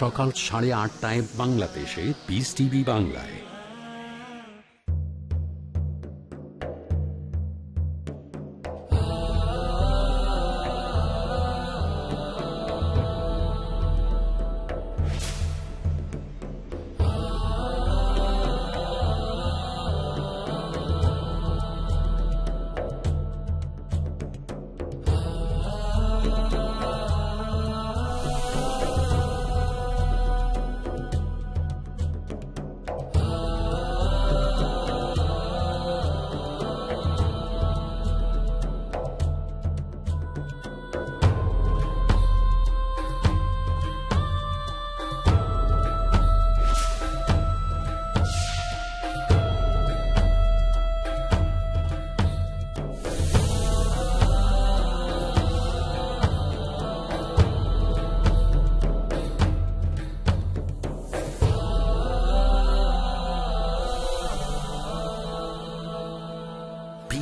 সকাল সাড়ে আটটায় বাংলাদেশে বিস টিভি বাংলায়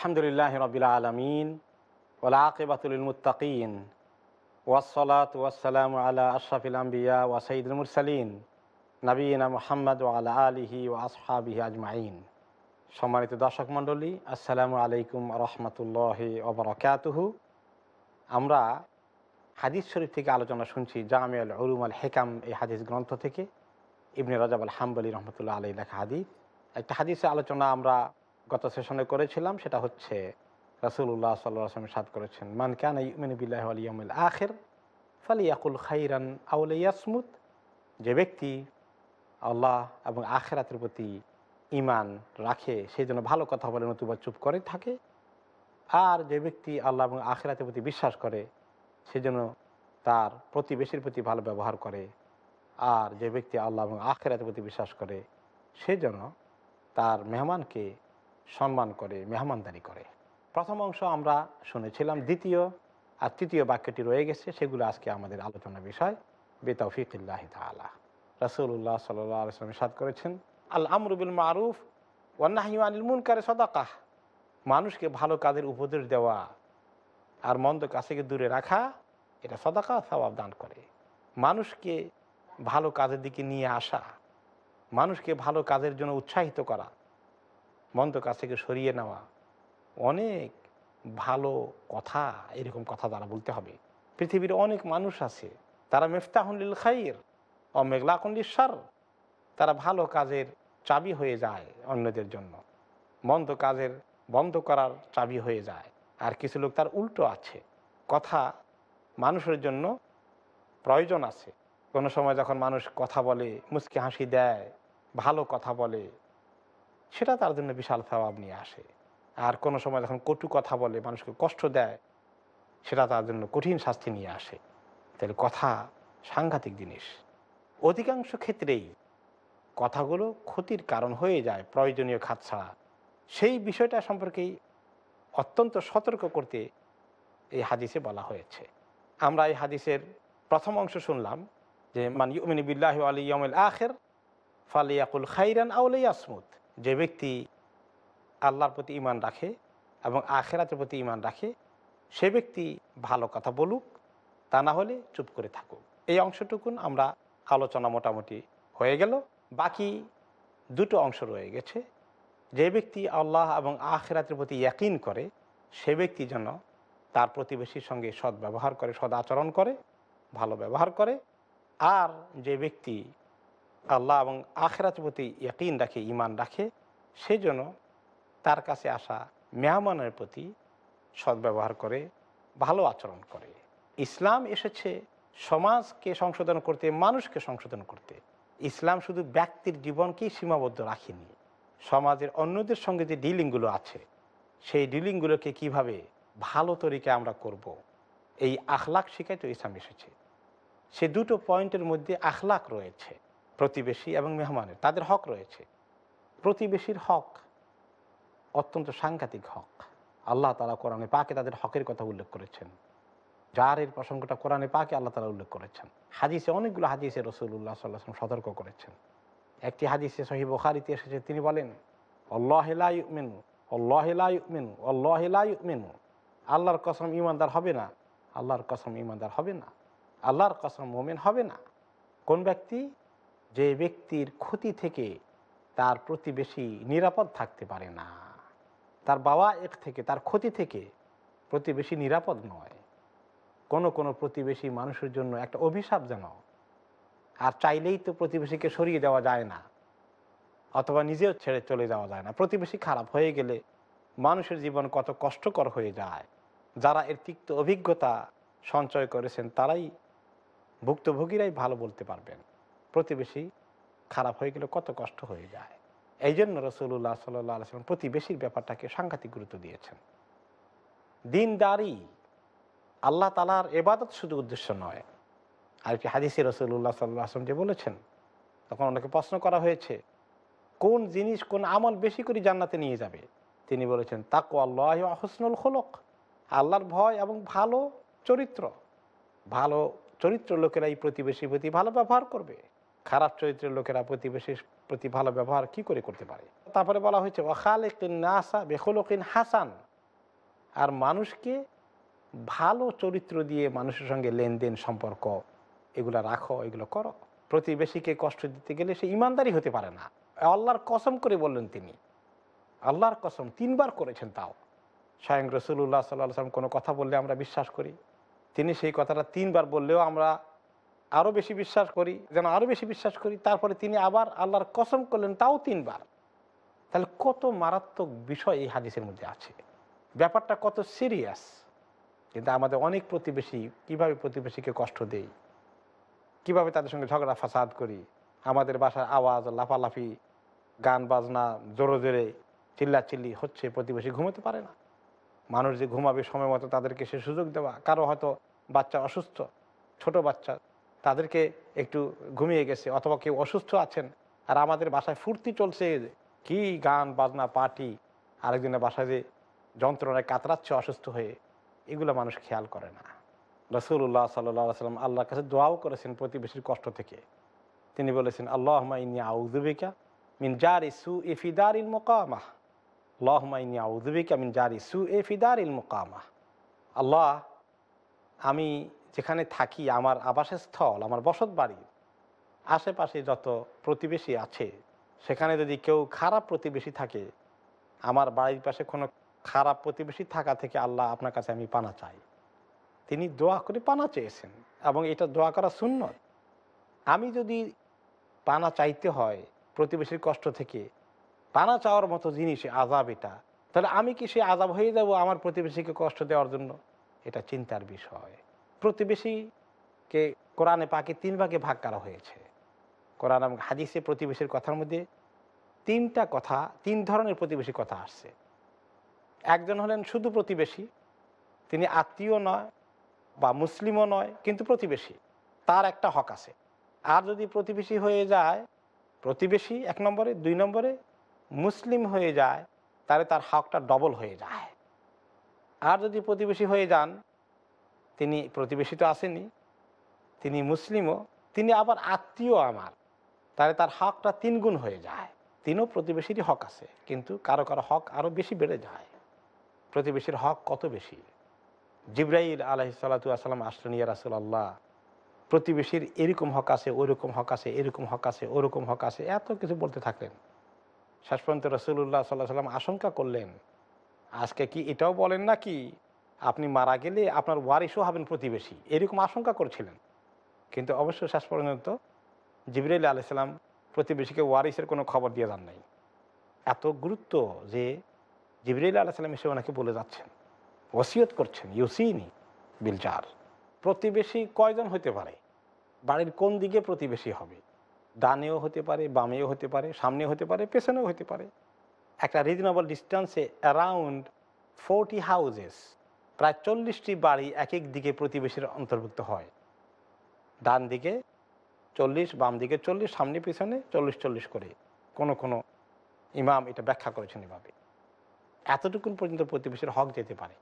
আলহামদুলিল্লাহ রবিল আলমিন ওলাকিবাতুলমুতাকিন ওয়াসলাত ওয়াসালাম আলা আশরাফিল আম্বিয়া ওয়াসঈদুল মুরসালিন নবীনা মোহাম্মদ ওয়ালা আলিহি ও আসহাবিহি আজমাইন সম্মানিত দর্শক মণ্ডলী আসসালামু আলাইকুম রহমতুল্লাহ ওবরাকাতুহু আমরা হাদিস শরীফ থেকে আলোচনা শুনছি জামি আল উরুম আল হেকাম এই হাদিস গ্রন্থ থেকে ইবনে রাজাব আল হাম্বলি রহমতুল্লাহ আলী লেখা হাদিস একটা হাদিসের আলোচনা আমরা গত সেশনে করেছিলাম সেটা হচ্ছে রাসুল্লাহ সাল্লাম সাদ করেছেন মান কান ইউমিনবিল্লাহ আলিয়ামুল আখের ফালিয়াকুল খাইরান আউল ইয়াসমুদ যে ব্যক্তি আল্লাহ এবং আখেরাতের প্রতি ইমান রাখে সেই জন্য ভালো কথা বলে নতুবা চুপ করে থাকে আর যে ব্যক্তি আল্লাহ এবং আখেরাতের প্রতি বিশ্বাস করে সেজন্য তার প্রতিবেশীর প্রতি ভালো ব্যবহার করে আর যে ব্যক্তি আল্লাহ এবং আখেরাতের প্রতি বিশ্বাস করে সে যেন তার মেহমানকে সম্মান করে মেহমানদারি করে প্রথম অংশ আমরা শুনেছিলাম দ্বিতীয় আর তৃতীয় বাক্যটি রয়ে গেছে সেগুলো আজকে আমাদের আলোচনা বিষয় বেতফিকিল্লাহ তালা রসুল্লাহ সাল্লাম সাদ করেছেন আল আমরুবিল মারুফ ওয়ান্নাহিমানিল মুনকারে সদাকাহ মানুষকে ভালো কাজের উপদেশ দেওয়া আর মন্দ কাছেকে দূরে রাখা এটা সদাকা সবাব দান করে মানুষকে ভালো কাজের দিকে নিয়ে আসা মানুষকে ভালো কাজের জন্য উৎসাহিত করা মন্দ কাছ থেকে সরিয়ে নেওয়া অনেক ভালো কথা এরকম কথা তারা বলতে হবে পৃথিবীর অনেক মানুষ আছে তারা মেফতাহুল্লিল খাইর ও মেঘলাকুল্লিল সার তারা ভালো কাজের চাবি হয়ে যায় অন্যদের জন্য মন্দ কাজের বন্ধ করার চাবি হয়ে যায় আর কিছু লোক তার উল্টো আছে কথা মানুষের জন্য প্রয়োজন আছে কোনো সময় যখন মানুষ কথা বলে মুচকি হাসি দেয় ভালো কথা বলে সেটা তার জন্য বিশাল স্বভাব নিয়ে আসে আর কোনো সময় যখন কটু কথা বলে মানুষকে কষ্ট দেয় সেটা তার জন্য কঠিন শাস্তি নিয়ে আসে তাহলে কথা সাংঘাতিক জিনিস অধিকাংশ ক্ষেত্রেই কথাগুলো ক্ষতির কারণ হয়ে যায় প্রয়োজনীয় খাত ছাড়া সেই বিষয়টা সম্পর্কেই অত্যন্ত সতর্ক করতে এই হাদিসে বলা হয়েছে আমরা এই হাদিসের প্রথম অংশ শুনলাম যে মানে বিল্লাহ আলী ইয়মুল আখের ফালিয়াকুল খাইরান আউলাই আসমুদ যে ব্যক্তি আল্লাহর প্রতি ইমান রাখে এবং আখেরাতের প্রতি ইমান রাখে সে ব্যক্তি ভালো কথা বলুক তা না হলে চুপ করে থাকুক এই অংশটুকুন আমরা আলোচনা মোটামুটি হয়ে গেল বাকি দুটো অংশ রয়ে গেছে যে ব্যক্তি আল্লাহ এবং আখেরাতের প্রতি ইয়াকিন করে সে ব্যক্তি যেন তার প্রতিবেশীর সঙ্গে সদ্ব্যবহার ব্যবহার করে সদ আচরণ করে ভালো ব্যবহার করে আর যে ব্যক্তি আল্লাহ এবং আখরাত প্রতি ইয়কিন রাখে ইমান রাখে সেজন্য তার কাছে আসা মেহমানের প্রতি সদ্ব্যবহার করে ভালো আচরণ করে ইসলাম এসেছে সমাজকে সংশোধন করতে মানুষকে সংশোধন করতে ইসলাম শুধু ব্যক্তির জীবনকেই সীমাবদ্ধ রাখেনি সমাজের অন্যদের সঙ্গে যে ডিলিংগুলো আছে সেই ডিলিংগুলোকে কিভাবে ভালো তরিকে আমরা করব। এই আখলাক শিখাই তো ইসলাম এসেছে সে দুটো পয়েন্টের মধ্যে আখলাক রয়েছে প্রতিবেশী এবং মেহমানের তাদের হক রয়েছে প্রতিবেশীর হক অত্যন্ত সাংঘাতিক হক আল্লাহ তালা কোরআনে পাকে তাদের হকের কথা উল্লেখ করেছেন জারের প্রসঙ্গটা কোরআনে পাকে আল্লাহ তালা উল্লেখ করেছেন হাদিসে অনেকগুলো হাদিসে রসুল্লাহ সাল্লাহ সতর্ক করেছেন একটি হাদিসে সহি বখারিতে এসেছে তিনি বলেন অল্লাহেলাইমেনু অল্লাহেলাইমেনু মেনু আল্লাহর কসম ইমানদার হবে না আল্লাহর কসম ইমানদার হবে না আল্লাহর কসম মোমেন হবে না কোন ব্যক্তি যে ব্যক্তির ক্ষতি থেকে তার প্রতিবেশী নিরাপদ থাকতে পারে না তার বাবা এক থেকে তার ক্ষতি থেকে প্রতিবেশী নিরাপদ নয় কোনো কোনো প্রতিবেশী মানুষের জন্য একটা অভিশাপ যেন আর চাইলেই তো প্রতিবেশীকে সরিয়ে দেওয়া যায় না অথবা নিজেও ছেড়ে চলে যাওয়া যায় না প্রতিবেশী খারাপ হয়ে গেলে মানুষের জীবন কত কষ্টকর হয়ে যায় যারা এর তিক্ত অভিজ্ঞতা সঞ্চয় করেছেন তারাই ভুক্তভোগীরাই ভালো বলতে পারবেন প্রতিবেশী খারাপ হয়ে গেলে কত কষ্ট হয়ে যায় এই জন্য রসুল্লাহ সাল্লাম প্রতিবেশীর ব্যাপারটাকে সাংঘাতিক গুরুত্ব দিয়েছেন দিনদারি আল্লাহ তালার এবাদত শুধু উদ্দেশ্য নয় আর কি হাদিসি রসুল্লাহ সাল্লাহ আসলাম যে বলেছেন তখন ওনাকে প্রশ্ন করা হয়েছে কোন জিনিস কোন আমল বেশি করে জান্নাতে নিয়ে যাবে তিনি বলেছেন তাকু আল্লাহ হসনুল খোলক আল্লাহর ভয় এবং ভালো চরিত্র ভালো চরিত্র লোকেরা এই প্রতিবেশীর প্রতি ভালো ব্যবহার করবে খারাপ চরিত্রের লোকেরা প্রতিবেশীর প্রতি ভালো ব্যবহার কি করে করতে পারে তারপরে বলা হয়েছে ওখালেকিন নাসা বেখলকিন হাসান আর মানুষকে ভালো চরিত্র দিয়ে মানুষের সঙ্গে লেনদেন সম্পর্ক এগুলো রাখো এগুলো করো প্রতিবেশীকে কষ্ট দিতে গেলে সে ইমানদারি হতে পারে না আল্লাহর কসম করে বললেন তিনি আল্লাহর কসম তিনবার করেছেন তাও স্বয়ং রসুল্লাহ সাল্লাহ সাল্লাম কোনো কথা বললে আমরা বিশ্বাস করি তিনি সেই কথাটা তিনবার বললেও আমরা আরও বেশি বিশ্বাস করি যেন আরও বেশি বিশ্বাস করি তারপরে তিনি আবার আল্লাহর কসম করলেন তাও তিনবার তাহলে কত মারাত্মক বিষয় এই হাদিসের মধ্যে আছে ব্যাপারটা কত সিরিয়াস কিন্তু আমাদের অনেক প্রতিবেশী কিভাবে প্রতিবেশীকে কষ্ট দেই কিভাবে তাদের সঙ্গে ঝগড়া ফাসাদ করি আমাদের বাসার আওয়াজ লাফালাফি গান বাজনা জোরে জোরে চিল্লাচিল্লি হচ্ছে প্রতিবেশী ঘুমাতে পারে না মানুষ যে ঘুমাবে সময় মতো তাদেরকে সে সুযোগ দেওয়া কারো হয়তো বাচ্চা অসুস্থ ছোট বাচ্চা তাদেরকে একটু ঘুমিয়ে গেছে অথবা কেউ অসুস্থ আছেন আর আমাদের বাসায় ফুর্তি চলছে কি গান বাজনা পার্টি আরেকদিনের বাসায় যে যন্ত্রণায় কাতরাচ্ছে অসুস্থ হয়ে এগুলো মানুষ খেয়াল করে না রসুল্লাহ সাল্লাহ সাল্লাম আল্লাহর কাছে দোয়াও করেছেন প্রতিবেশীর কষ্ট থেকে তিনি বলেছেন আল্লাহমা ইনি আউদুবিকা মিন জার ইসু ইফিদার ইল মোকামাহ আল্লাহমা ইনি আউদুবিকা মিন জার ইসু এ ফিদার ইল মোকামাহ আল্লাহ আমি যেখানে থাকি আমার আবাসস্থল আমার বসত বাড়ি আশেপাশে যত প্রতিবেশী আছে সেখানে যদি কেউ খারাপ প্রতিবেশী থাকে আমার বাড়ির পাশে কোনো খারাপ প্রতিবেশী থাকা থেকে আল্লাহ আপনার কাছে আমি পানা চাই তিনি দোয়া করে পানা চেয়েছেন এবং এটা দোয়া করা শূন্য আমি যদি পানা চাইতে হয় প্রতিবেশীর কষ্ট থেকে পানা চাওয়ার মতো জিনিস আজাব এটা তাহলে আমি কি সে আজাব হয়ে যাব আমার প্রতিবেশীকে কষ্ট দেওয়ার জন্য এটা চিন্তার বিষয় প্রতিবেশীকে কোরআনে পাকে তিন ভাগে ভাগ করা হয়েছে কোরআন এবং হাদিসে প্রতিবেশীর কথার মধ্যে তিনটা কথা তিন ধরনের প্রতিবেশী কথা আসছে একজন হলেন শুধু প্রতিবেশী তিনি আত্মীয় নয় বা মুসলিমও নয় কিন্তু প্রতিবেশী তার একটা হক আছে আর যদি প্রতিবেশী হয়ে যায় প্রতিবেশী এক নম্বরে দুই নম্বরে মুসলিম হয়ে যায় তাহলে তার হকটা ডবল হয়ে যায় আর যদি প্রতিবেশী হয়ে যান তিনি প্রতিবেশী তো আসেনি তিনি মুসলিমও তিনি আবার আত্মীয় আমার তাহলে তার হকটা তিন গুণ হয়ে যায় তিনও প্রতিবেশীরই হক আছে কিন্তু কারো কারো হক আরও বেশি বেড়ে যায় প্রতিবেশীর হক কত বেশি জিব্রাইল আলহি সালাতাম আসলেন ইয়া রাসুল্লাহ প্রতিবেশীর এরকম হক আছে ওরকম হক আছে এরকম হক আছে ওরকম হক আছে এত কিছু বলতে থাকলেন শাসপন্ত রসুল্লাহ সাল্লাহ সাল্লাম আশঙ্কা করলেন আজকে কি এটাও বলেন নাকি আপনি মারা গেলে আপনার ওয়ারিশও হবেন প্রতিবেশী এরকম আশঙ্কা করছিলেন কিন্তু অবশ্য শেষ পর্যন্ত জিবরাইল আলাইসাল্লাম প্রতিবেশীকে ওয়ারিসের কোনো খবর দিয়ে যান নাই এত গুরুত্ব যে জিবরাইল আলাইসাল্লাম এসে ওনাকে বলে যাচ্ছেন ওসিয়ত করছেন ইউসিনি বিলচার প্রতিবেশী কয়জন হতে পারে বাড়ির কোন দিকে প্রতিবেশী হবে ডানেও হতে পারে বামেও হতে পারে সামনে হতে পারে পেছনেও হতে পারে একটা রিজনেবল ডিস্টেন্সে অ্যারাউন্ড ফোরটি হাউজেস প্রায় চল্লিশটি বাড়ি এক এক দিকে প্রতিবেশীর অন্তর্ভুক্ত হয় ডান দিকে চল্লিশ বাম দিকে চল্লিশ সামনে পিছনে চল্লিশ চল্লিশ করে কোনো কোনো ইমাম এটা ব্যাখ্যা করেছেন এভাবে এতটুকুন পর্যন্ত প্রতিবেশীর হক যেতে পারে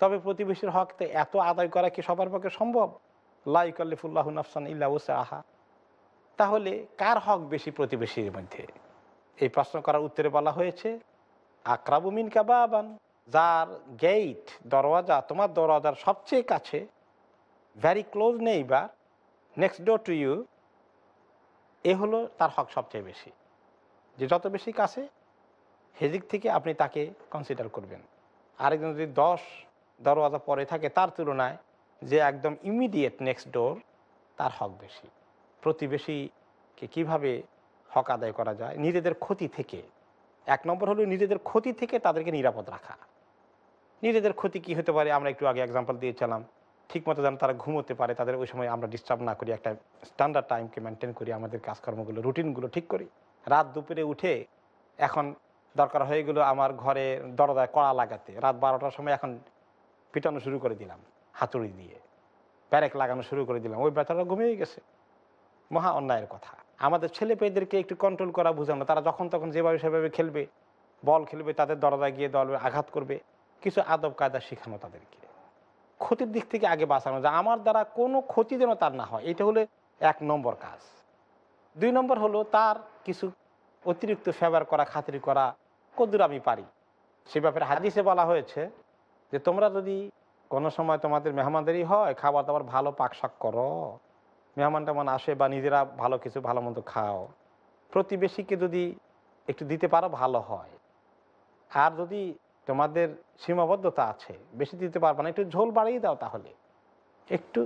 তবে প্রতিবেশীর হক তো এত আদায় করা কি সবার পক্ষে সম্ভব লাইকাল্লিফুল্লাহ নাফসান ইল্লা আহা তাহলে কার হক বেশি প্রতিবেশীর মধ্যে এই প্রশ্ন করার উত্তরে বলা হয়েছে আক্রাবুমিন কাবাবান যার গেইট দরওয়াজা তোমার দরওয়াজার সবচেয়ে কাছে ভ্যারি ক্লোজ নেই বা নেক্সট ডোর টু ইউ এ হলো তার হক সবচেয়ে বেশি যে যত বেশি কাছে হেজিক থেকে আপনি তাকে কনসিডার করবেন আরেকজন যদি দশ দরওয়াজা পরে থাকে তার তুলনায় যে একদম ইমিডিয়েট নেক্সট ডোর তার হক বেশি প্রতিবেশীকে কিভাবে হক আদায় করা যায় নিজেদের ক্ষতি থেকে এক নম্বর হলো নিজেদের ক্ষতি থেকে তাদেরকে নিরাপদ রাখা নিজেদের ক্ষতি কি হতে পারে আমরা একটু আগে এক্সাম্পল দিয়েছিলাম ঠিকমতো যেন তারা ঘুমোতে পারে তাদের ওই সময় আমরা ডিস্টার্ব না করি একটা স্ট্যান্ডার্ড টাইমকে মেনটেন করি আমাদের কাজকর্মগুলো রুটিনগুলো ঠিক করি রাত দুপুরে উঠে এখন দরকার হয়ে গেলো আমার ঘরে দরদায় কড়া লাগাতে রাত বারোটার সময় এখন পিটানো শুরু করে দিলাম হাতুড়ি দিয়ে ব্যারেক লাগানো শুরু করে দিলাম ওই বেচারা ঘুমিয়ে গেছে মহা অন্যায়ের কথা আমাদের ছেলে পেয়েদেরকে একটু কন্ট্রোল করা বোঝানো তারা যখন তখন যেভাবে সেভাবে খেলবে বল খেলবে তাদের দরদায় গিয়ে দলবে আঘাত করবে কিছু আদব কায়দা শেখানো তাদেরকে ক্ষতির দিক থেকে আগে বাঁচানো যে আমার দ্বারা কোনো ক্ষতি যেন তার না হয় এটা হলে এক নম্বর কাজ দুই নম্বর হলো তার কিছু অতিরিক্ত ফেভার করা খাতির করা কদুর আমি পারি সে ব্যাপারে হাদিসে বলা হয়েছে যে তোমরা যদি কোনো সময় তোমাদের মেহমানদেরই হয় খাবার দাবার ভালো পাকশাক করো মেহমান টেমান আসে বা নিজেরা ভালো কিছু ভালো মতো খাও প্রতিবেশীকে যদি একটু দিতে পারো ভালো হয় আর যদি তোমাদের সীমাবদ্ধতা আছে বেশি দিতে পারবা না একটু ঝোল বাড়িয়ে দাও তাহলে একটু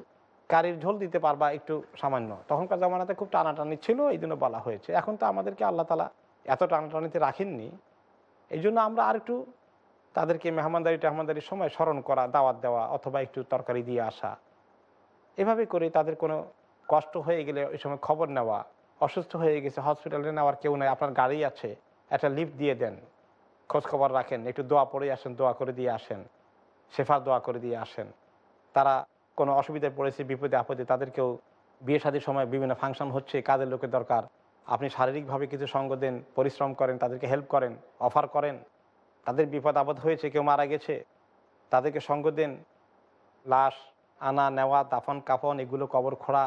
কারির ঝোল দিতে পারবা একটু সামান্য তখনকার জামানাতে খুব টানাটানি ছিল এই জন্য বলা হয়েছে এখন তো আমাদেরকে আল্লাহ তালা এত টানাটানিতে রাখেননি এই জন্য আমরা আর একটু তাদেরকে মেহমানদারি টেহমানদারির সময় স্মরণ করা দাওয়াত দেওয়া অথবা একটু তরকারি দিয়ে আসা এভাবে করে তাদের কোনো কষ্ট হয়ে গেলে ওই সময় খবর নেওয়া অসুস্থ হয়ে গেছে হসপিটালে নেওয়ার কেউ নেই আপনার গাড়ি আছে একটা লিফট দিয়ে দেন খোঁজখবর রাখেন একটু দোয়া পড়ে আসেন দোয়া করে দিয়ে আসেন শেফার দোয়া করে দিয়ে আসেন তারা কোনো অসুবিধায় পড়েছে বিপদে আপদে তাদেরকেও বিয়ে শাদীর সময় বিভিন্ন ফাংশন হচ্ছে কাদের লোকের দরকার আপনি শারীরিকভাবে কিছু সঙ্গ দেন পরিশ্রম করেন তাদেরকে হেল্প করেন অফার করেন তাদের বিপদ আপদ হয়েছে কেউ মারা গেছে তাদেরকে সঙ্গ দেন লাশ আনা নেওয়া দাফন কাফন এগুলো কবর খোঁড়া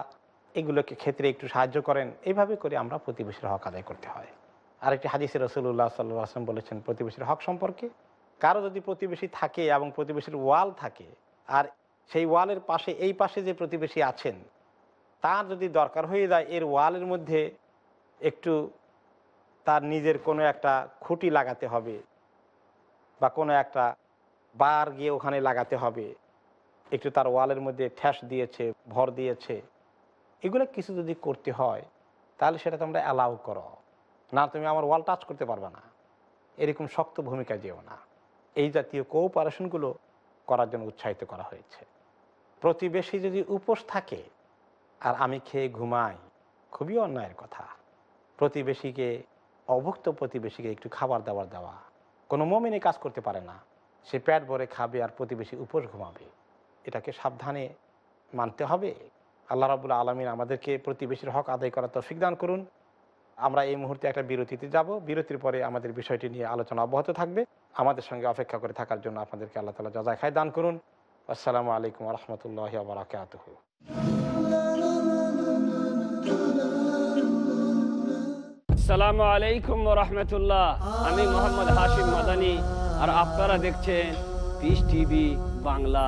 এগুলোকে ক্ষেত্রে একটু সাহায্য করেন এইভাবে করে আমরা প্রতিবেশীর হক আদায় করতে হয় আরেকটি হাদিসে রসুল্লাহ সাল্লাহ আসলাম বলেছেন প্রতিবেশীর হক সম্পর্কে কারো যদি প্রতিবেশী থাকে এবং প্রতিবেশীর ওয়াল থাকে আর সেই ওয়ালের পাশে এই পাশে যে প্রতিবেশী আছেন তার যদি দরকার হয়ে যায় এর ওয়ালের মধ্যে একটু তার নিজের কোনো একটা খুঁটি লাগাতে হবে বা কোনো একটা বার গিয়ে ওখানে লাগাতে হবে একটু তার ওয়ালের মধ্যে ঠ্যাস দিয়েছে ভর দিয়েছে এগুলো কিছু যদি করতে হয় তাহলে সেটা তোমরা অ্যালাউ করো না তুমি আমার ওয়াল টাচ করতে পারবে না এরকম শক্ত ভূমিকা যেও না এই জাতীয় কোঅপারেশনগুলো করার জন্য উৎসাহিত করা হয়েছে প্রতিবেশী যদি উপোস থাকে আর আমি খেয়ে ঘুমাই খুবই অন্যায়ের কথা প্রতিবেশীকে অভুক্ত প্রতিবেশীকে একটু খাবার দাবার দেওয়া কোনো মমিনে কাজ করতে পারে না সে প্যাট ভরে খাবে আর প্রতিবেশী উপোস ঘুমাবে এটাকে সাবধানে মানতে হবে আল্লাহ রাবুল্লা আলমিন আমাদেরকে প্রতিবেশীর হক আদায় করার তো দান করুন আমরা এই মুহূর্তে একটা বিরতিতে যাব বিরতির পরে আমাদের বিষয়টি নিয়ে আলোচনা অব্যাহত থাকবে আমাদের সঙ্গে অপেক্ষা করে থাকার জন্য আপনাদেরকে আল্লাহ তালা যা খায় দান করুন আসসালামু আলাইকুম রহমতুল্লাহ বারাকাত আসসালামু আলাইকুম রহমতুল্লাহ আমি মোহাম্মদ হাশিম মাদানি আর আপনারা দেখছেন পিস টিভি বাংলা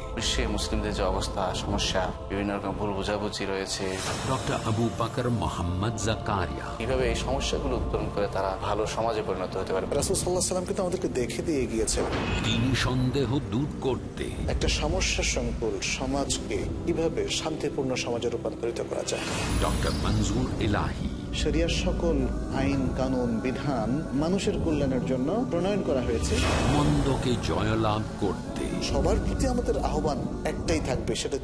বিশ্বে মুসলিমদের যে অবস্থা সমস্যা বিভিন্ন রকম ভুল বোঝাবুঝি রয়েছে ডক্টর আবু বাকর মোহাম্মদ জাকারিয়া কিভাবে এই সমস্যাগুলো উত্তরণ করে তারা ভালো সমাজে পরিণত হতে পারে রাসুল্লাহ কিন্তু আমাদেরকে দেখে দিয়ে গিয়েছে ঋণ সন্দেহ দূর করতে একটা সমস্যা সংকুল সমাজকে কিভাবে শান্তিপূর্ণ সমাজে রূপান্তরিত করা যায় ডক্টর মঞ্জুর ইলাহী শরিয়ার সকল আইন কানুন বিধান মানুষের কল্যাণের জন্য প্রণয়ন করা হয়েছে মন্দকে জয়লাভ করতে সবার প্রতি আমাদের আহ্বান একটাই থাকবে সেটা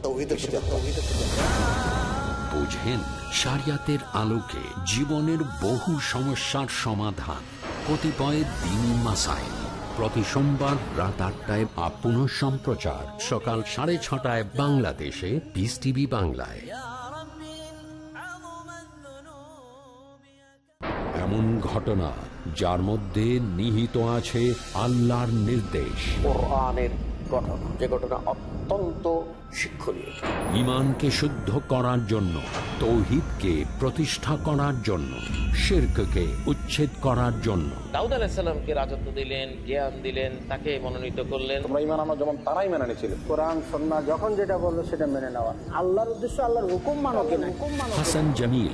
বুঝেন সারিয়াতের আলোকে জীবনের বহু সমস্যার সমাধান কতিপয় দিনী মাসাইল প্রতি সোমবার রাত আটটায় আপন সম্প্রচার সকাল সাড়ে ছটায় বাংলাদেশে বিস টিভি বাংলায় এমন ঘটনা যার মধ্যে নিহিত আছে আল্লাহর নির্দেশ ঘটনা যে ঘটনা অত্যন্ত শিক্ষণীয় ইমানকে শুদ্ধ করার জন্য তৌহিদকে প্রতিষ্ঠা করার জন্য শিরককে উচ্ছেদ করার জন্য রাজত্ব দিলেন জ্ঞান দিলেন তাকে মনোনীত করলেন ইমান তারাই মেনে কোরআন যখন যেটা বললো সেটা মেনে নেওয়া আল্লাহর উদ্দেশ্য আল্লাহর হুকুম মানো হাসান জামিল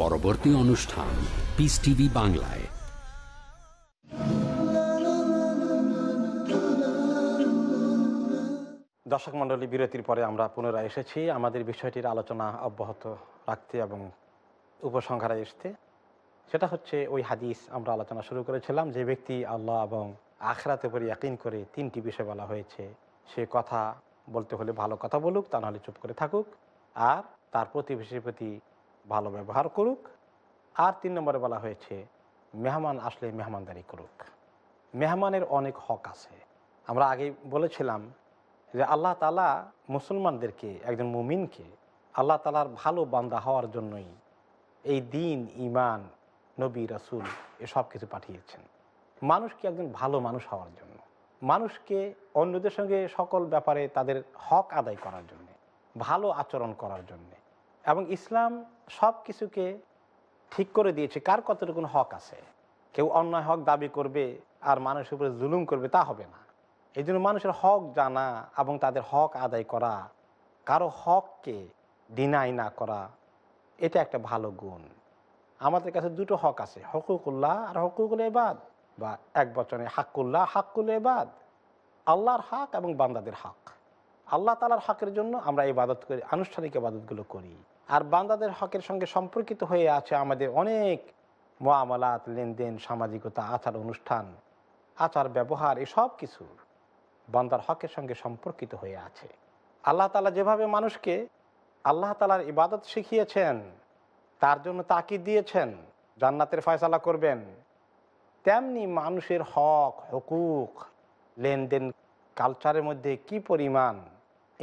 পরবর্তী অনুষ্ঠান পিস টিভি বাংলায় দর্শক মন্ডলী বিরতির পরে আমরা পুনরায় এসেছি আমাদের বিষয়টির আলোচনা অব্যাহত রাখতে এবং উপসংহারে আসতে সেটা হচ্ছে ওই হাদিস আমরা আলোচনা শুরু করেছিলাম যে ব্যক্তি আল্লাহ এবং আখরাতে উপর একদিন করে তিনটি বিষয় বলা হয়েছে সে কথা বলতে হলে ভালো কথা বলুক তা নাহলে চুপ করে থাকুক আর তার প্রতিবেশীর প্রতি ভালো ব্যবহার করুক আর তিন নম্বরে বলা হয়েছে মেহমান আসলে মেহমানদারি করুক মেহমানের অনেক হক আছে আমরা আগে বলেছিলাম যে আল্লাহ তালা মুসলমানদেরকে একজন মুমিনকে আল্লাহ তালার ভালো বান্দা হওয়ার জন্যই এই দিন ইমান নবী রাসুল এসব কিছু পাঠিয়েছেন মানুষকে একজন ভালো মানুষ হওয়ার জন্য মানুষকে অন্যদের সঙ্গে সকল ব্যাপারে তাদের হক আদায় করার জন্য ভালো আচরণ করার জন্য এবং ইসলাম সব কিছুকে ঠিক করে দিয়েছে কার কতটুকু হক আছে কেউ অন্যায় হক দাবি করবে আর মানুষের উপরে জুলুম করবে তা হবে না এই জন্য মানুষের হক জানা এবং তাদের হক আদায় করা কারো হককে ডিনাই না করা এটা একটা ভালো গুণ আমাদের কাছে দুটো হক আছে হকুকুল্লাহ আর হকুকুল এবাদ বা এক বচনে হাকুল্লাহ হাকুল এবাদ আল্লাহর হক এবং বান্দাদের হক আল্লাহ তালার হকের জন্য আমরা বাদত করি আনুষ্ঠানিক ইবাদতগুলো করি আর বান্দাদের হকের সঙ্গে সম্পর্কিত হয়ে আছে আমাদের অনেক মোয়ামলাত লেনদেন সামাজিকতা আচার অনুষ্ঠান আচার ব্যবহার এসব কিছু বান্দার হকের সঙ্গে সম্পর্কিত হয়ে আছে আল্লাহ তালা যেভাবে মানুষকে আল্লাহ তালার ইবাদত শিখিয়েছেন তার জন্য তাকি দিয়েছেন জান্নাতের ফয়সালা করবেন তেমনি মানুষের হক হকুক লেনদেন কালচারের মধ্যে কি পরিমাণ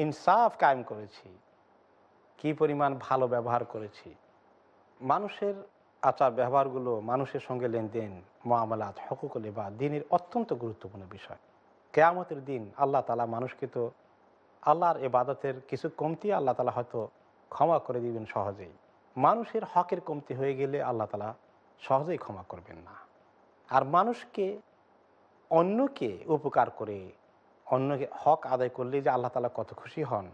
ইনসাফ কায়েম করেছি কি পরিমাণ ভালো ব্যবহার করেছি মানুষের আচার ব্যবহারগুলো মানুষের সঙ্গে লেনদেন মামলাত হকুকলে বা দিনের অত্যন্ত গুরুত্বপূর্ণ বিষয় কেয়ামতের দিন আল্লাহ তালা মানুষকে তো আল্লাহর এবাদতের কিছু কমতি আল্লাহ তালা হয়তো ক্ষমা করে দিবেন সহজেই মানুষের হকের কমতি হয়ে গেলে আল্লাহ তালা সহজেই ক্ষমা করবেন না আর মানুষকে অন্যকে উপকার করে অন্যকে হক আদায় করলে যে আল্লাহ তালা কত খুশি হন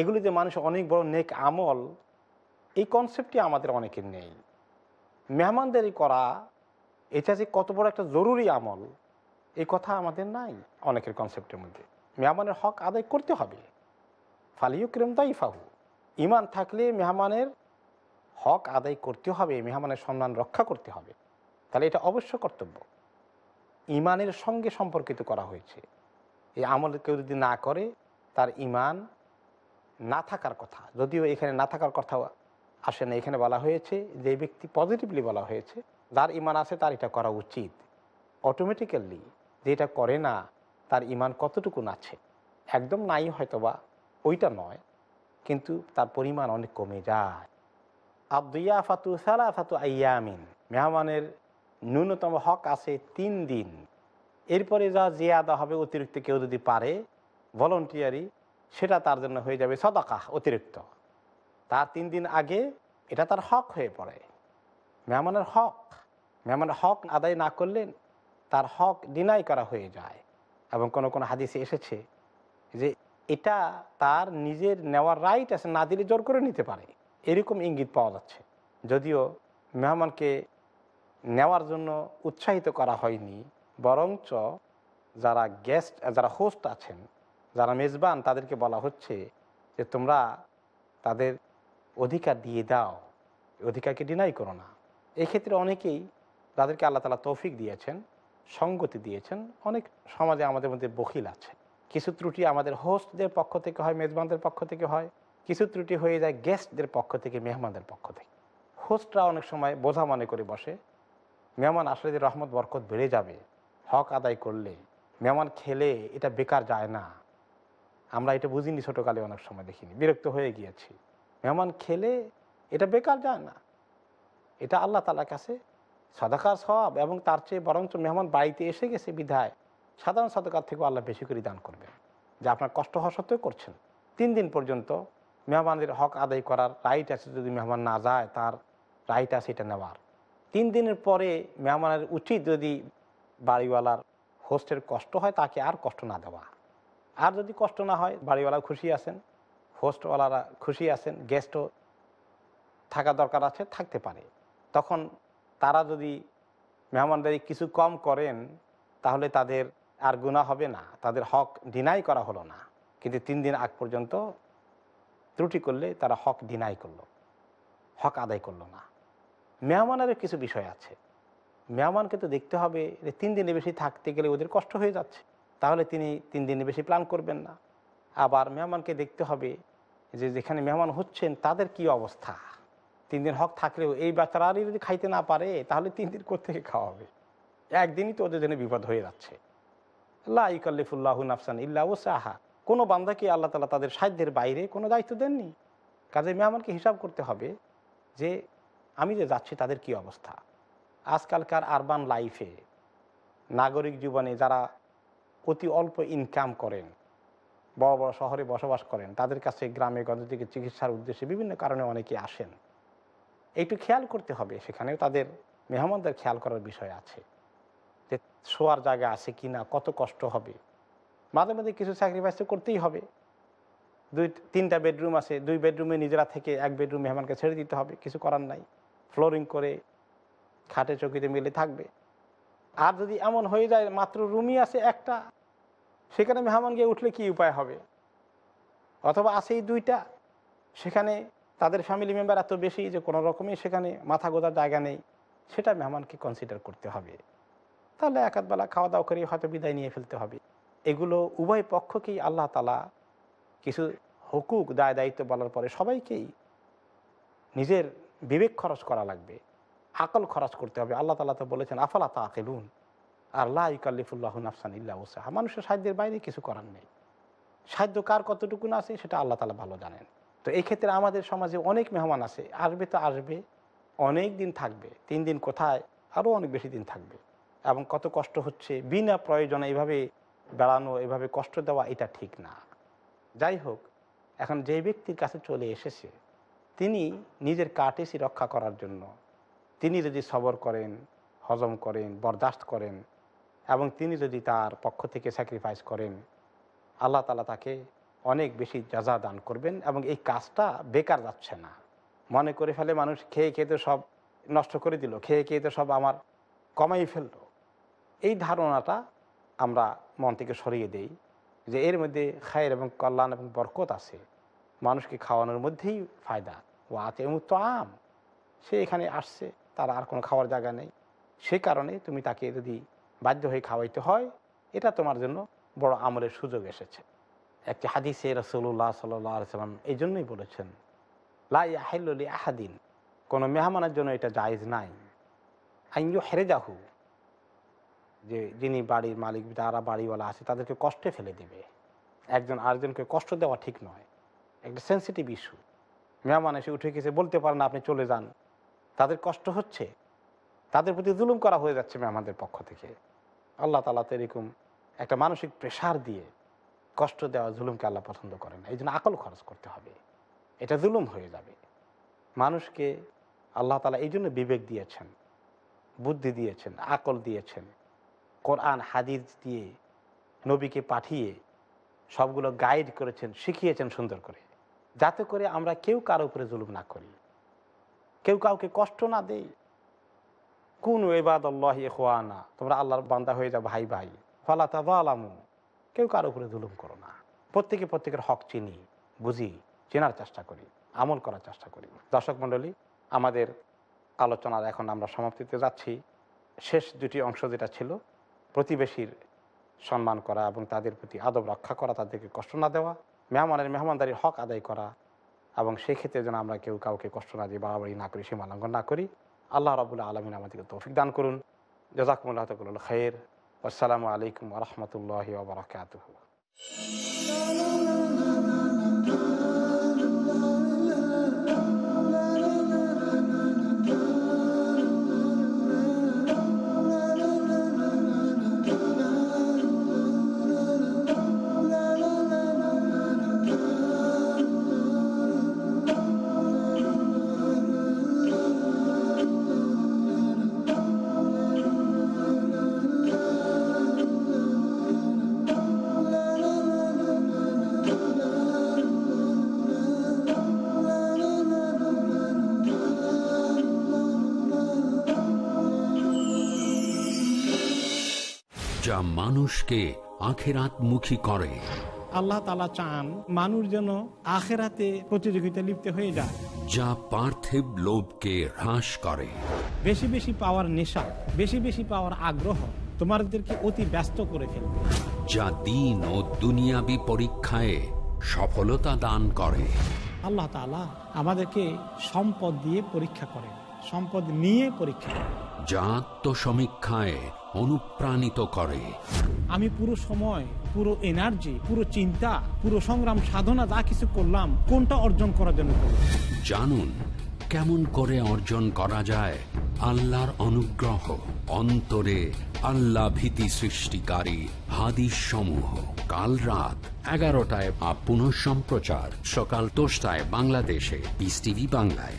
এগুলিতে মানুষ অনেক বড় নেক আমল এই কনসেপ্টটি আমাদের অনেকের নেই মেহমানদারি করা এটা যে কত বড় একটা জরুরি আমল এই কথা আমাদের নাই অনেকের কনসেপ্টের মধ্যে মেহমানের হক আদায় করতে হবে ফালিউ ক্রেম দাই ফাহু ইমান থাকলে মেহমানের হক আদায় করতে হবে মেহমানের সম্মান রক্ষা করতে হবে তাহলে এটা অবশ্য কর্তব্য ইমানের সঙ্গে সম্পর্কিত করা হয়েছে এই আমল কেউ যদি না করে তার ইমান না থাকার কথা যদিও এখানে না থাকার কথা আসে না এখানে বলা হয়েছে যে ব্যক্তি পজিটিভলি বলা হয়েছে যার ইমান আছে তার এটা করা উচিত অটোমেটিক্যালি যে এটা করে না তার ইমান কতটুকুন আছে একদম নাই হয়তোবা ওইটা নয় কিন্তু তার পরিমাণ অনেক কমে যায় আবদুয়া ফাতু সালা ফাতু আইয়ামিন মেহমানের ন্যূনতম হক আছে তিন দিন এরপরে যা জিয়াদা হবে অতিরিক্ত কেউ যদি পারে ভলন্টিয়ারি সেটা তার জন্য হয়ে যাবে সদাকা অতিরিক্ত তার তিন দিন আগে এটা তার হক হয়ে পড়ে মেহমানের হক মেহমানের হক আদায় না করলে তার হক ডিনাই করা হয়ে যায় এবং কোনো কোনো হাদিসে এসেছে যে এটা তার নিজের নেওয়ার রাইট আছে না দিলে জোর করে নিতে পারে এরকম ইঙ্গিত পাওয়া যাচ্ছে যদিও মেহমানকে নেওয়ার জন্য উৎসাহিত করা হয়নি বরঞ্চ যারা গেস্ট যারা হোস্ট আছেন যারা মেজবান তাদেরকে বলা হচ্ছে যে তোমরা তাদের অধিকার দিয়ে দাও অধিকারকে ডিনাই করো না এক্ষেত্রে অনেকেই তাদেরকে আল্লাহ তালা তৌফিক দিয়েছেন সঙ্গতি দিয়েছেন অনেক সমাজে আমাদের মধ্যে বকিল আছে কিছু ত্রুটি আমাদের হোস্টদের পক্ষ থেকে হয় মেজবানদের পক্ষ থেকে হয় কিছু ত্রুটি হয়ে যায় গেস্টদের পক্ষ থেকে মেহমানদের পক্ষ থেকে হোস্টরা অনেক সময় বোঝা মনে করে বসে মেহমান আসলে যে রহমত বরকত বেড়ে যাবে হক আদায় করলে মেহমান খেলে এটা বেকার যায় না আমরা এটা বুঝিনি ছোটোকালে অনেক সময় দেখিনি বিরক্ত হয়ে গিয়েছি মেহমান খেলে এটা বেকার যায় না এটা আল্লাহ তালার কাছে সাদাকার সব এবং তার চেয়ে বরঞ্চ মেহমান বাড়িতে এসে গেছে বিধায় সাধারণ সাদাকার থেকে আল্লাহ বেশি করে দান করবেন যা আপনার কষ্ট হওয়া সত্ত্বেও করছেন তিন দিন পর্যন্ত মেহমানদের হক আদায় করার রাইট আছে যদি মেহমান না যায় তার রাইট আছে এটা নেওয়ার তিন দিনের পরে মেহমানের উচিত যদি বাড়িওয়ালার হোস্টের কষ্ট হয় তাকে আর কষ্ট না দেওয়া আর যদি কষ্ট না হয় বাড়িওয়ালা খুশি আছেন হোস্টওয়ালারা খুশি আছেন গেস্টও থাকা দরকার আছে থাকতে পারে তখন তারা যদি মেহমানদারি কিছু কম করেন তাহলে তাদের আর গুণা হবে না তাদের হক ডিনাই করা হলো না কিন্তু তিন দিন আগ পর্যন্ত ত্রুটি করলে তারা হক ডিনাই করলো হক আদায় করলো না মেহমানেরও কিছু বিষয় আছে মেহমানকে তো দেখতে হবে তিন দিনে বেশি থাকতে গেলে ওদের কষ্ট হয়ে যাচ্ছে তাহলে তিনি তিন দিনের বেশি প্ল্যান করবেন না আবার মেহমানকে দেখতে হবে যে যেখানে মেহমান হচ্ছেন তাদের কি অবস্থা তিন দিন হক থাকলেও এই বাচ্চারারই যদি খাইতে না পারে তাহলে তিন দিন কোথেকে খাওয়া হবে একদিনই তো ওদের জন্য বিপদ হয়ে যাচ্ছে আল্লাহ নাফসান ইল্লা ও সাহা কোনো বান্দাকে আল্লাহ তালা তাদের সাহায্যের বাইরে কোনো দায়িত্ব দেননি কাজে মেহমানকে হিসাব করতে হবে যে আমি যে যাচ্ছি তাদের কি অবস্থা আজকালকার আরবান লাইফে নাগরিক জীবনে যারা অতি অল্প ইনকাম করেন বড় বড় শহরে বসবাস করেন তাদের কাছে গ্রামে গঞ্জ থেকে চিকিৎসার উদ্দেশ্যে বিভিন্ন কারণে অনেকে আসেন একটু খেয়াল করতে হবে সেখানেও তাদের মেহমানদের খেয়াল করার বিষয় আছে যে শোয়ার জায়গা আছে কি না কত কষ্ট হবে মাঝে মাঝে কিছু স্যাক্রিফাইস করতেই হবে দুই তিনটা বেডরুম আছে দুই বেডরুমে নিজেরা থেকে এক বেডরুম মেহমানকে ছেড়ে দিতে হবে কিছু করার নাই ফ্লোরিং করে খাটে চকিতে মিলে থাকবে আর যদি এমন হয়ে যায় মাত্র রুমই আছে একটা সেখানে মেহমান গিয়ে উঠলে কি উপায় হবে অথবা আছেই দুইটা সেখানে তাদের ফ্যামিলি মেম্বার এত বেশি যে কোনো রকমই সেখানে মাথা গোদার জায়গা নেই সেটা মেহমানকে কনসিডার করতে হবে তাহলে একাধবেলা খাওয়া দাওয়া করে হয়তো বিদায় নিয়ে ফেলতে হবে এগুলো উভয় পক্ষকেই আল্লাহ তালা কিছু হুকুক দায় দায়িত্ব বলার পরে সবাইকেই নিজের বিবেক খরচ করা লাগবে আকল খরচ করতে হবে আল্লাহ তালা তো বলেছেন আফালা তা আকেলুন আর লা ইকাল্লিফুল্লাহ নাফসান ইল্লা ওসাহা মানুষের সাহায্যের বাইরে কিছু করার নেই সাহায্য কার কতটুকুন আছে সেটা আল্লাহ তালা ভালো জানেন তো এই ক্ষেত্রে আমাদের সমাজে অনেক মেহমান আছে আসবে তো আসবে অনেক দিন থাকবে তিন দিন কোথায় আরও অনেক বেশি দিন থাকবে এবং কত কষ্ট হচ্ছে বিনা প্রয়োজনে এভাবে বেড়ানো এভাবে কষ্ট দেওয়া এটা ঠিক না যাই হোক এখন যে ব্যক্তির কাছে চলে এসেছে তিনি নিজের কাটেসি রক্ষা করার জন্য তিনি যদি সবর করেন হজম করেন বরদাস্ত করেন এবং তিনি যদি তার পক্ষ থেকে স্যাক্রিফাইস করেন আল্লাহ তালা তাকে অনেক বেশি যাজা দান করবেন এবং এই কাজটা বেকার যাচ্ছে না মনে করে ফেলে মানুষ খেয়ে খেয়ে তো সব নষ্ট করে দিল খেয়ে খেয়ে তো সব আমার কমাই ফেলল এই ধারণাটা আমরা মন থেকে সরিয়ে দেই যে এর মধ্যে খায়ের এবং কল্যাণ এবং বরকত আছে মানুষকে খাওয়ানোর মধ্যেই ফায়দা ও আতে তো আম সে এখানে আসছে তার আর কোনো খাওয়ার জায়গা নেই সেই কারণে তুমি তাকে যদি বাধ্য হয়ে খাওয়াইতে হয় এটা তোমার জন্য বড় আমলের সুযোগ এসেছে একটি হাদিসে রসুল্লাহ সাল্লাম এই জন্যই বলেছেন লাই আহিল্লি আহাদিন কোনো মেহমানের জন্য এটা জায়জ নাই আইনজু হেরে যাহু যে যিনি বাড়ির মালিক যারা বাড়িওয়ালা আছে তাদেরকে কষ্টে ফেলে দিবে একজন আরেকজনকে কষ্ট দেওয়া ঠিক নয় একটা সেন্সিটিভ ইস্যু মেহমান এসে উঠে গেছে বলতে পারেন আপনি চলে যান তাদের কষ্ট হচ্ছে তাদের প্রতি জুলুম করা হয়ে যাচ্ছে আমাদের পক্ষ থেকে আল্লাহ তালা তো এরকম একটা মানসিক প্রেশার দিয়ে কষ্ট দেওয়া জুলুমকে আল্লাহ পছন্দ করে না এই জন্য আকল খরচ করতে হবে এটা জুলুম হয়ে যাবে মানুষকে আল্লাহ তালা এই জন্য বিবেক দিয়েছেন বুদ্ধি দিয়েছেন আকল দিয়েছেন কোরআন হাদিস দিয়ে নবীকে পাঠিয়ে সবগুলো গাইড করেছেন শিখিয়েছেন সুন্দর করে যাতে করে আমরা কেউ কারো উপরে জুলুম না করি কেউ কাউকে কষ্ট না দেই কোন এবাদ আল্লাহ না তোমরা আল্লাহর বান্দা হয়ে যাও ভাই ভাই ফলা তা আলামু কেউ কারো উপরে জুলুম করো না প্রত্যেকে প্রত্যেকের হক চিনি বুঝি চেনার চেষ্টা করি আমল করার চেষ্টা করি দর্শক মণ্ডলী আমাদের আলোচনার এখন আমরা সমাপ্তিতে যাচ্ছি শেষ দুটি অংশ যেটা ছিল প্রতিবেশীর সম্মান করা এবং তাদের প্রতি আদব রক্ষা করা তাদেরকে কষ্ট না দেওয়া মেহমানের মেহমানদারির হক আদায় করা এবং সেই ক্ষেত্রে যেন আমরা কেউ কাউকে কষ্ট না দিয়ে বাড়াবাড়ি না করি সীমালঙ্ঘন না করি আল্লাহ রাবুল্লাহ আলমিন আমাদেরকে তৌফিক দান করুন জজাকমুল্লাহ তকুল আসসালামু আলাইকুম রহমতুল্লাহ ওবরাকাত মানুষকে মুখী করে আল্লাহ তালা চান মানুষ যেন আখেরাতে প্রতিযোগিতা লিপ্ত হয়ে যায় যা পার্থিব লোভকে হ্রাস করে বেশি বেশি পাওয়ার নেশা বেশি বেশি পাওয়ার আগ্রহ তোমাদেরকে অতি ব্যস্ত করে ফেলবে যা দিন ও দুনিয়াবি পরীক্ষায় সফলতা দান করে আল্লাহ তালা আমাদেরকে সম্পদ দিয়ে পরীক্ষা করে সম্পদ নিয়ে পরীক্ষা করেন যা আত্মসমীক্ষায় অনুপ্রাণিত করে আমি পুরো সময় পুরো এনার্জি পুরো চিন্তা পুরো সংগ্রাম সাধনা যা কিছু করলাম কোনটা অর্জন করার জন্য জানুন কেমন করে অর্জন করা যায় আল্লাহর অনুগ্রহ অন্তরে আল্লাহ ভীতি সৃষ্টিকারী হাদিস সমূহ কাল রাত এগারোটায় আপন সম্প্রচার সকাল দশটায় বাংলাদেশে বিস টিভি বাংলায়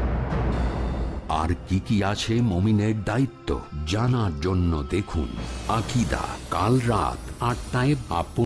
আর কি কি আছে মমিনের দায়িত্ব জানার জন্য দেখুন আকিদা কাল রাত আটটায় আপ